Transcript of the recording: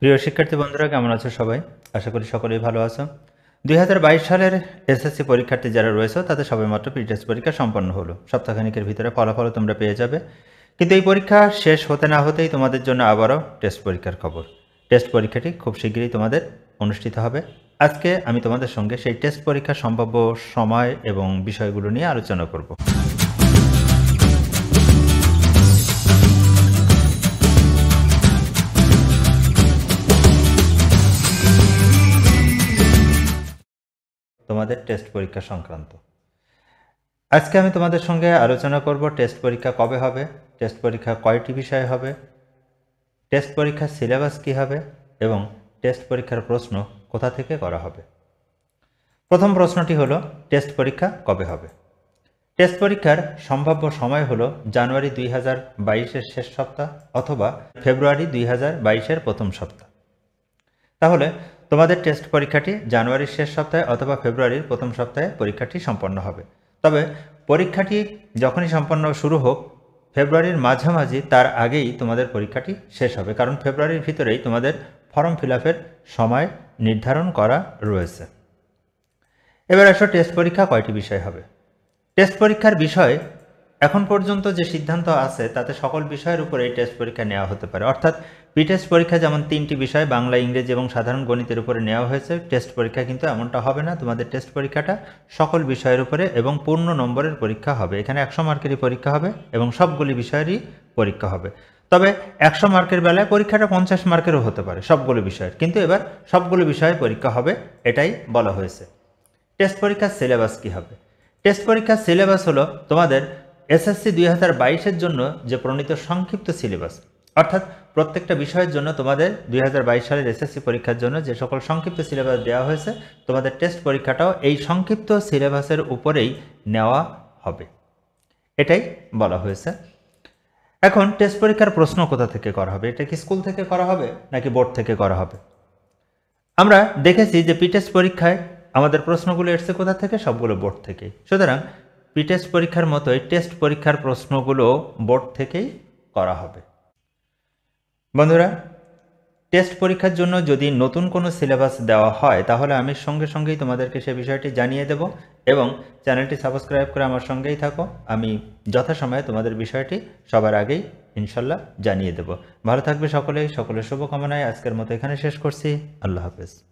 প্রিয় শিক্ষার্থী বন্ধুরা কেমন আছো সবাই আশা করি সকলেই ভালো আছো দুই সালের এসএসসি পরীক্ষার্থী যারা রয়েছে তাদের সবেমাত্র পিটিএস পরীক্ষা সম্পন্ন হলো সপ্তাহখানিকের ভিতরে ফলাফল তোমরা পেয়ে যাবে কিন্তু এই পরীক্ষা শেষ হতে না হতেই তোমাদের জন্য আবারও টেস্ট পরীক্ষার খবর টেস্ট পরীক্ষাটি খুব শীঘ্রই তোমাদের অনুষ্ঠিত হবে আজকে আমি তোমাদের সঙ্গে সেই টেস্ট পরীক্ষার সম্ভাব্য সময় এবং বিষয়গুলো নিয়ে আলোচনা করবো তোমাদের টেস্ট পরীক্ষা সংক্রান্ত আজকে আমি তোমাদের সঙ্গে আলোচনা করব টেস্ট পরীক্ষা কবে হবে টেস্ট পরীক্ষা কয়টি বিষয়ে হবে টেস্ট পরীক্ষার সিলেবাস কী হবে এবং টেস্ট পরীক্ষার প্রশ্ন কোথা থেকে করা হবে প্রথম প্রশ্নটি হলো টেস্ট পরীক্ষা কবে হবে টেস্ট পরীক্ষার সম্ভাব্য সময় হলো জানুয়ারি দুই হাজার বাইশের শেষ সপ্তাহ অথবা ফেব্রুয়ারি দুই হাজার বাইশের প্রথম সপ্তাহ তাহলে তোমাদের টেস্ট পরীক্ষাটি জানুয়ারির শেষ সপ্তাহে অথবা ফেব্রুয়ারির প্রথম সপ্তাহে পরীক্ষাটি সম্পন্ন হবে তবে পরীক্ষাটি যখনই সম্পন্ন শুরু হোক ফেব্রুয়ারির মাঝামাঝি তার আগেই তোমাদের পরীক্ষাটি শেষ হবে কারণ ফেব্রুয়ারির ভিতরেই তোমাদের ফর্ম ফিল সময় নির্ধারণ করা রয়েছে এবার আসো টেস্ট পরীক্ষা কয়টি বিষয় হবে টেস্ট পরীক্ষার বিষয় এখন পর্যন্ত যে সিদ্ধান্ত আছে তাতে সকল বিষয়ের উপরে এই টেস্ট পরীক্ষা নেওয়া হতে পারে অর্থাৎ টেস্ট পরীক্ষা যেমন তিনটি বিষয় বাংলা ইংরেজি এবং সাধারণ গণিতের উপরে নেওয়া হয়েছে টেস্ট পরীক্ষা কিন্তু এমনটা হবে না তোমাদের টেস্ট পরীক্ষাটা সকল বিষয়ের উপরে এবং পূর্ণ নম্বরের পরীক্ষা হবে এখানে একশো মার্কেরই পরীক্ষা হবে এবং সবগুলি বিষয়েরই পরীক্ষা হবে তবে একশো মার্কের বেলায় পরীক্ষাটা পঞ্চাশ মার্কেরও হতে পারে সবগুলো বিষয়ের কিন্তু এবার সবগুলো বিষয়ে পরীক্ষা হবে এটাই বলা হয়েছে টেস্ট পরীক্ষার সিলেবাস কি হবে টেস্ট পরীক্ষার সিলেবাস হলো তোমাদের এসএসসি দুই হাজার বাইশের জন্য যে প্রণীত সংক্ষিপ্ত সিলেবাস অর্থাৎ প্রত্যেকটা বিষয়ের জন্য তোমাদের দুই সালের এসএসসি পরীক্ষার জন্য যে সকল সংক্ষিপ্ত সিলেবাস দেওয়া হয়েছে তোমাদের টেস্ট পরীক্ষাটাও এই সংক্ষিপ্ত সিলেবাসের উপরেই নেওয়া হবে এটাই বলা হয়েছে এখন টেস্ট পরীক্ষার প্রশ্ন কোথা থেকে করা হবে এটা কি স্কুল থেকে করা হবে নাকি বোর্ড থেকে করা হবে আমরা দেখেছি যে পিটেস্ট পরীক্ষায় আমাদের প্রশ্নগুলো এসছে কোথা থেকে সবগুলো বোর্ড থেকেই সুতরাং পিটেস্ট পরীক্ষার মতোই টেস্ট পরীক্ষার প্রশ্নগুলো বোর্ড থেকেই করা হবে বন্ধুরা টেস্ট পরীক্ষার জন্য যদি নতুন কোনো সিলেবাস দেওয়া হয় তাহলে আমি সঙ্গে সঙ্গেই তোমাদেরকে সে বিষয়টি জানিয়ে দেব এবং চ্যানেলটি সাবস্ক্রাইব করে আমার সঙ্গেই থাকো আমি যথাসময়ে তোমাদের বিষয়টি সবার আগেই ইনশাল্লাহ জানিয়ে দেব ভালো থাকবে সকলেই সকলের শুভকামনায় আজকের মতো এখানে শেষ করছি আল্লাহ হাফেজ